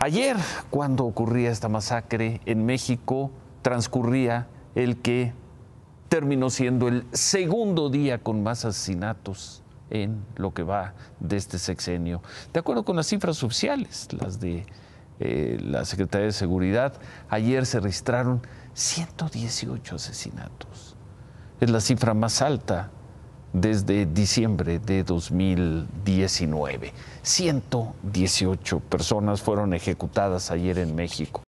Ayer, cuando ocurría esta masacre en México, transcurría el que terminó siendo el segundo día con más asesinatos en lo que va de este sexenio. De acuerdo con las cifras oficiales, las de eh, la Secretaría de Seguridad, ayer se registraron 118 asesinatos. Es la cifra más alta desde diciembre de 2019. 118 personas fueron ejecutadas ayer en México.